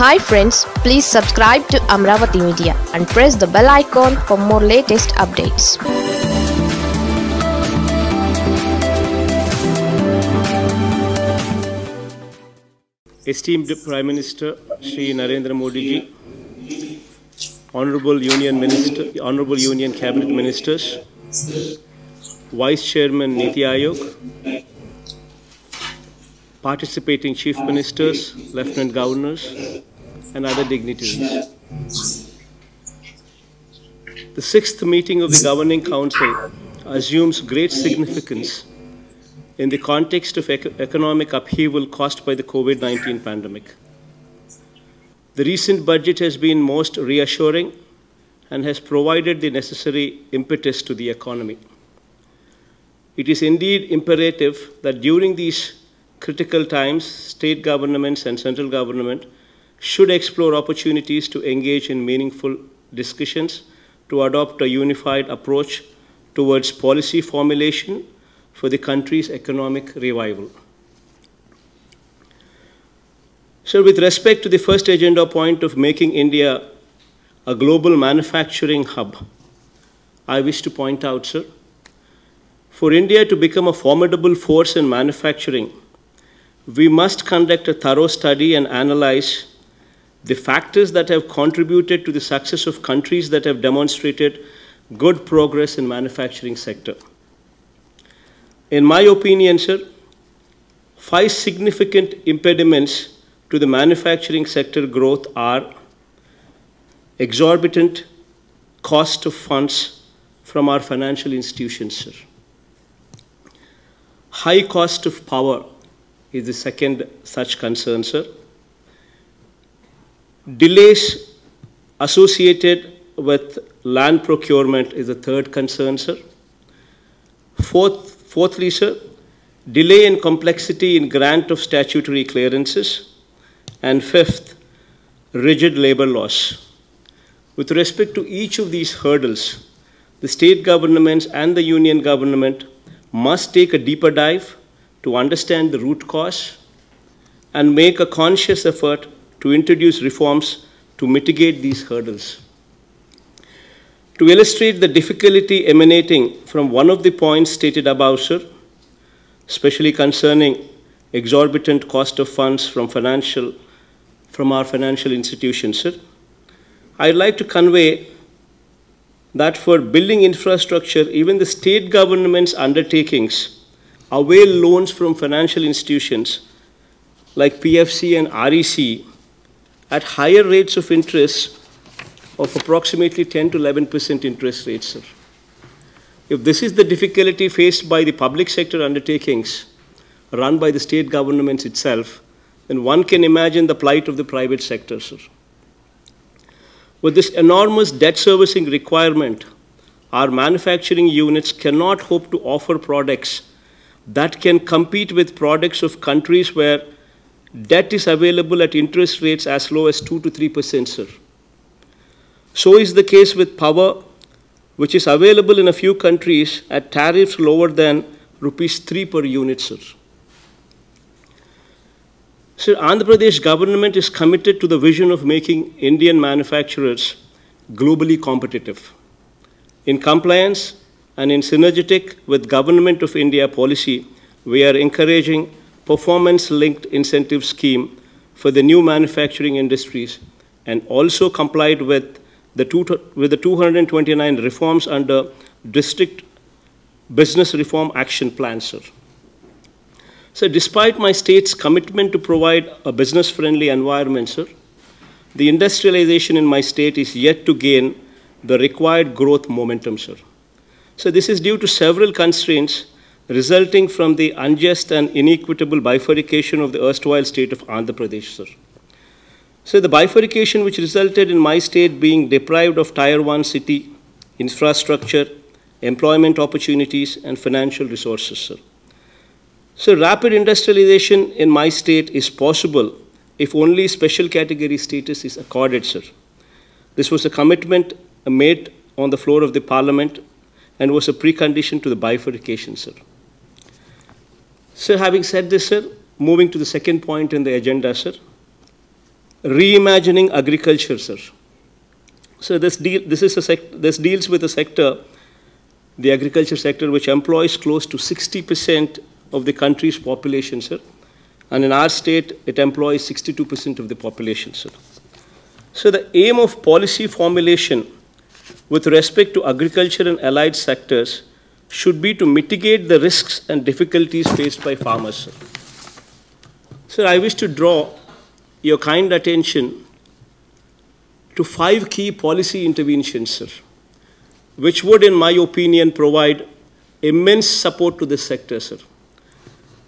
Hi friends, please subscribe to Amravati Media and press the bell icon for more latest updates. Esteemed Prime Minister Shri Narendra Modi ji, Honorable Union Minister, Honorable Union Cabinet Ministers, Vice Chairman Niti Aayog, participating chief ministers, lieutenant governors, and other dignitaries. The sixth meeting of the Governing Council assumes great significance in the context of ec economic upheaval caused by the COVID 19 pandemic. The recent budget has been most reassuring and has provided the necessary impetus to the economy. It is indeed imperative that during these critical times, state governments and central government should explore opportunities to engage in meaningful discussions to adopt a unified approach towards policy formulation for the country's economic revival. So with respect to the first agenda point of making India a global manufacturing hub, I wish to point out, sir, for India to become a formidable force in manufacturing, we must conduct a thorough study and analyze the factors that have contributed to the success of countries that have demonstrated good progress in manufacturing sector. In my opinion, sir, five significant impediments to the manufacturing sector growth are exorbitant cost of funds from our financial institutions, sir. High cost of power is the second such concern, sir. Delays associated with land procurement is the third concern, sir. Fourth, fourthly, sir, delay and complexity in grant of statutory clearances. And fifth, rigid labor laws. With respect to each of these hurdles, the state governments and the union government must take a deeper dive to understand the root cause and make a conscious effort to introduce reforms to mitigate these hurdles. To illustrate the difficulty emanating from one of the points stated above, sir, especially concerning exorbitant cost of funds from financial, from our financial institutions, sir, I'd like to convey that for building infrastructure, even the state government's undertakings avail loans from financial institutions like PFC and REC at higher rates of interest of approximately 10 to 11% interest rates, sir. If this is the difficulty faced by the public sector undertakings run by the state governments itself, then one can imagine the plight of the private sector, sir. With this enormous debt servicing requirement, our manufacturing units cannot hope to offer products that can compete with products of countries where Debt is available at interest rates as low as 2 to 3%, sir. So is the case with power, which is available in a few countries at tariffs lower than rupees 3 per unit, sir. Sir, Andhra Pradesh government is committed to the vision of making Indian manufacturers globally competitive in compliance and in synergetic with Government of India policy, we are encouraging performance-linked incentive scheme for the new manufacturing industries and also complied with the, two, with the 229 reforms under District Business Reform Action Plan, sir. So despite my state's commitment to provide a business-friendly environment, sir, the industrialization in my state is yet to gain the required growth momentum, sir. So this is due to several constraints resulting from the unjust and inequitable bifurcation of the erstwhile state of Andhra Pradesh, sir. So the bifurcation which resulted in my state being deprived of tier one city, infrastructure, employment opportunities, and financial resources, sir. So rapid industrialization in my state is possible if only special category status is accorded, sir. This was a commitment made on the floor of the parliament and was a precondition to the bifurcation, sir. So having said this, sir, moving to the second point in the agenda, sir, reimagining agriculture, sir. So this, deal, this, is a this deals with a sector, the agriculture sector, which employs close to 60% of the country's population, sir. And in our state, it employs 62% of the population, sir. So the aim of policy formulation with respect to agriculture and allied sectors should be to mitigate the risks and difficulties faced by farmers. Sir, I wish to draw your kind attention to five key policy interventions, sir, which would, in my opinion, provide immense support to this sector, sir.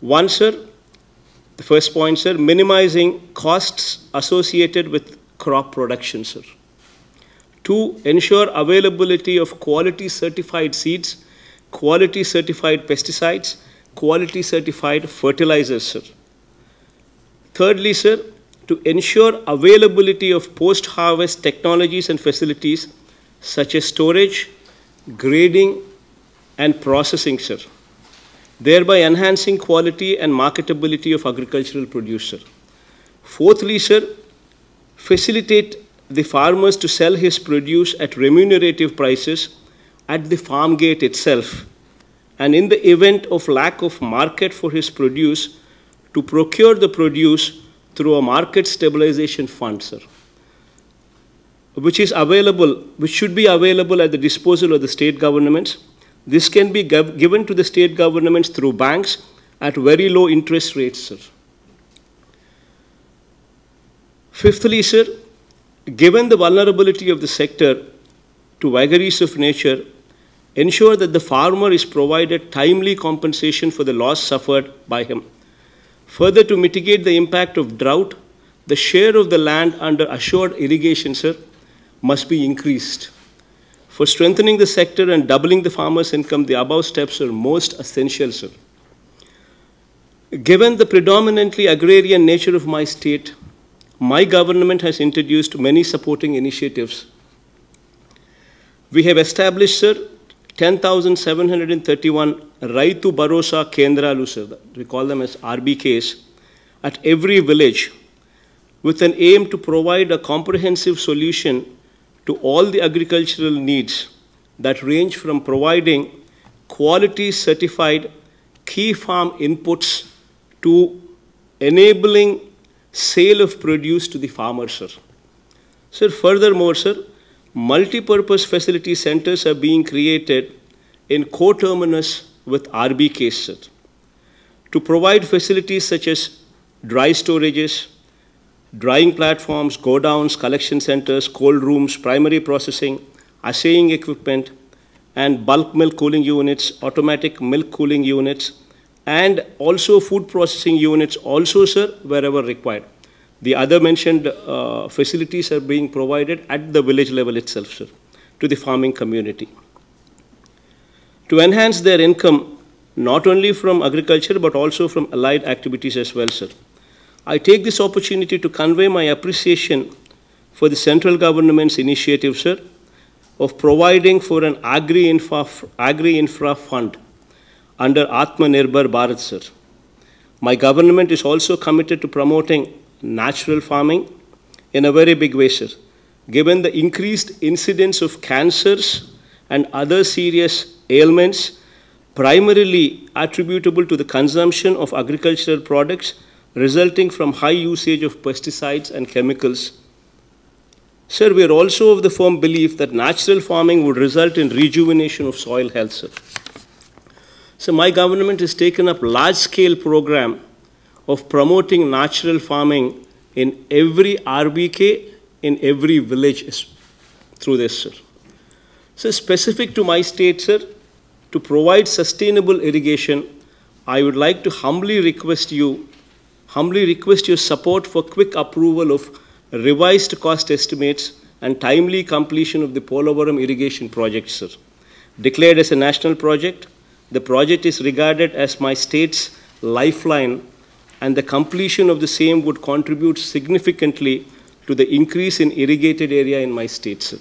One, sir, the first point, sir, minimizing costs associated with crop production, sir. Two, ensure availability of quality certified seeds quality certified pesticides, quality certified fertilizers, sir. Thirdly, sir, to ensure availability of post-harvest technologies and facilities such as storage, grading, and processing, sir, thereby enhancing quality and marketability of agricultural produce, sir. Fourthly, sir, facilitate the farmers to sell his produce at remunerative prices at the farm gate itself, and in the event of lack of market for his produce, to procure the produce through a market stabilization fund, sir, which is available, which should be available at the disposal of the state governments. This can be given to the state governments through banks at very low interest rates, sir. Fifthly, sir, given the vulnerability of the sector to vagaries of nature, ensure that the farmer is provided timely compensation for the loss suffered by him. Further, to mitigate the impact of drought, the share of the land under assured irrigation sir, must be increased. For strengthening the sector and doubling the farmer's income, the above steps are most essential, sir. Given the predominantly agrarian nature of my state, my government has introduced many supporting initiatives. We have established, sir, 10,731 Raitu Barosa Kendra sir, we call them as RBKs, at every village with an aim to provide a comprehensive solution to all the agricultural needs that range from providing quality certified key farm inputs to enabling sale of produce to the farmer, sir. Sir, furthermore, sir, multi-purpose facility centers are being created in coterminous with set to provide facilities such as dry storages, drying platforms, godowns, collection centers, cold rooms, primary processing, assaying equipment, and bulk milk cooling units, automatic milk cooling units, and also food processing units also, sir, wherever required. The other mentioned uh, facilities are being provided at the village level itself, sir, to the farming community. To enhance their income, not only from agriculture, but also from allied activities as well, sir. I take this opportunity to convey my appreciation for the central government's initiative, sir, of providing for an agri-infra agri -infra fund under Atmanirbhar Bharat, sir. My government is also committed to promoting natural farming in a very big way, sir. Given the increased incidence of cancers and other serious ailments, primarily attributable to the consumption of agricultural products resulting from high usage of pesticides and chemicals. Sir, we are also of the firm belief that natural farming would result in rejuvenation of soil health, sir. So my government has taken up large-scale program of promoting natural farming in every RBK, in every village through this, sir. So specific to my state, sir, to provide sustainable irrigation, I would like to humbly request you, humbly request your support for quick approval of revised cost estimates and timely completion of the Polavaram irrigation project, sir. Declared as a national project, the project is regarded as my state's lifeline and the completion of the same would contribute significantly to the increase in irrigated area in my state, sir.